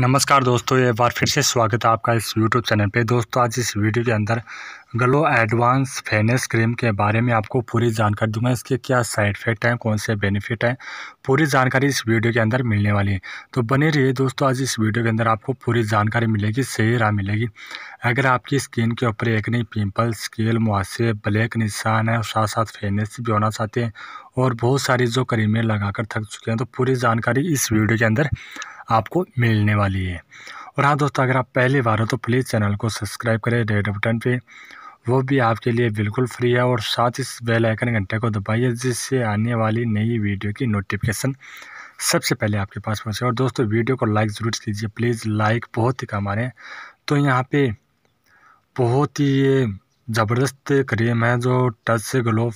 नमस्कार दोस्तों एक बार फिर से स्वागत है आपका इस यूट्यूब चैनल पे दोस्तों आज इस वीडियो के अंदर ग्लो एडवांस फेनेस क्रीम के बारे में आपको पूरी जानकारी दूंगा इसके क्या साइड इफेक्ट हैं कौन से बेनिफिट हैं पूरी जानकारी इस वीडियो के अंदर मिलने वाली है तो बने रहिए दोस्तों आज इस वीडियो के अंदर आपको पूरी जानकारी मिलेगी सही राह मिलेगी अगर आपकी स्किन के ऊपर एक नहीं पिम्पल स्केल मुआसे ब्लैक निशान है और साथ साथ फेनेस भी होना चाहते हैं और बहुत सारी जो क्रीमें लगाकर थक चुके हैं तो पूरी जानकारी इस वीडियो के अंदर आपको मिलने वाली है और हाँ दोस्तों अगर आप पहली बार हो तो प्लीज़ चैनल को सब्सक्राइब करें रेड बटन पे वो भी आपके लिए बिल्कुल फ्री है और साथ ही बेल आइकन घंटे को दबाइए जिससे आने वाली नई वीडियो की नोटिफिकेशन सबसे पहले आपके पास पहुँचे और दोस्तों वीडियो को लाइक ज़रूर कीजिए प्लीज़ लाइक बहुत ही काम आ रहे हैं तो यहाँ पर बहुत ही ज़बरदस्त क्रीम है जो टच से ग्लो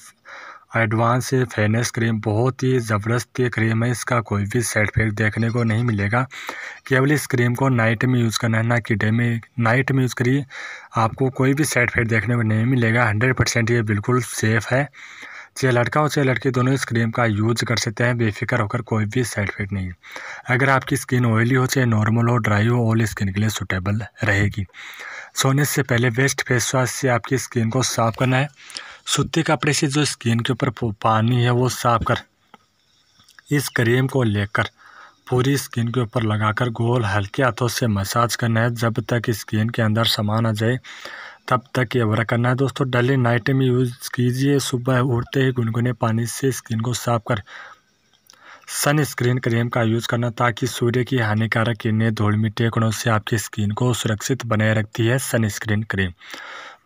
एडवांस फेयरनेस क्रीम बहुत ही ज़बरदस्त ये क्रीम है इसका कोई भी साइड इफेक्ट देखने को नहीं मिलेगा केवल इस क्रीम को नाइट में यूज़ करना है ना कि डे में नाइट में यूज़ करिए आपको कोई भी साइड इफेक्ट देखने को नहीं मिलेगा हंड्रेड परसेंट ये बिल्कुल सेफ़ है चाहे लड़का हो चाहे लड़की दोनों इस क्रीम का यूज कर सकते हैं बेफिक्र होकर कोई भी साइड इफेक्ट नहीं अगर आपकी स्किन ऑयली हो चाहे नॉर्मल हो ड्राई हो ऑल स्किन के लिए सूटेबल रहेगी सोने से पहले वेस्ट फेस वॉश से आपकी स्किन को साफ करना है सूती कपड़े से जो स्किन के ऊपर पानी है वो साफ कर इस क्रीम को लेकर पूरी स्किन के ऊपर लगाकर गोल हल्के हाथों से मसाज करना है जब तक स्किन के अंदर समा ना जाए तब तक ये वर्क करना है दोस्तों डेली नाइट में यूज़ कीजिए सुबह उठते ही गुनगुने पानी से स्किन को साफ कर सनस्क्रीन क्रीम का यूज़ करना ताकि सूर्य की हानिकारक किरणें धूल मिट्टी टेकड़ों से आपकी स्किन को सुरक्षित बनाए रखती है सनस्क्रीन क्रीम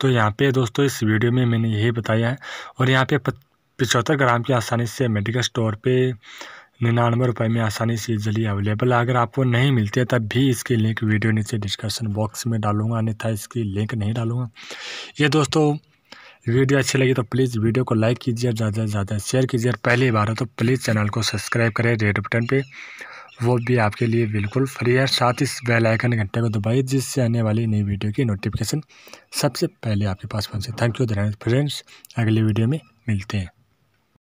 तो यहाँ पे दोस्तों इस वीडियो में मैंने यही बताया है और यहाँ पे पिचहत्तर ग्राम की आसानी से मेडिकल स्टोर पे निन्यानवे रुपये में आसानी से जल्दी अवेलेबल है अगर आपको नहीं मिलती है तब भी इसकी लिंक वीडियो नीचे डिस्क्रिप्शन बॉक्स में डालूंगा अन्यथा इसकी लिंक नहीं डालूंगा ये दोस्तों वीडियो अच्छी लगी तो प्लीज़ वीडियो को लाइक कीजिए ज़्यादा से ज़्यादा शेयर कीजिए पहली बार हो तो प्लीज़ चैनल को सब्सक्राइब करें रेड बटन पर वो भी आपके लिए बिल्कुल फ्री है साथ ही बेल आइकन घंटे को दबाइए जिससे आने वाली नई वीडियो की नोटिफिकेशन सबसे पहले आपके पास पहुंचे थैंक यू फ्रेंड्स अगले वीडियो में मिलते हैं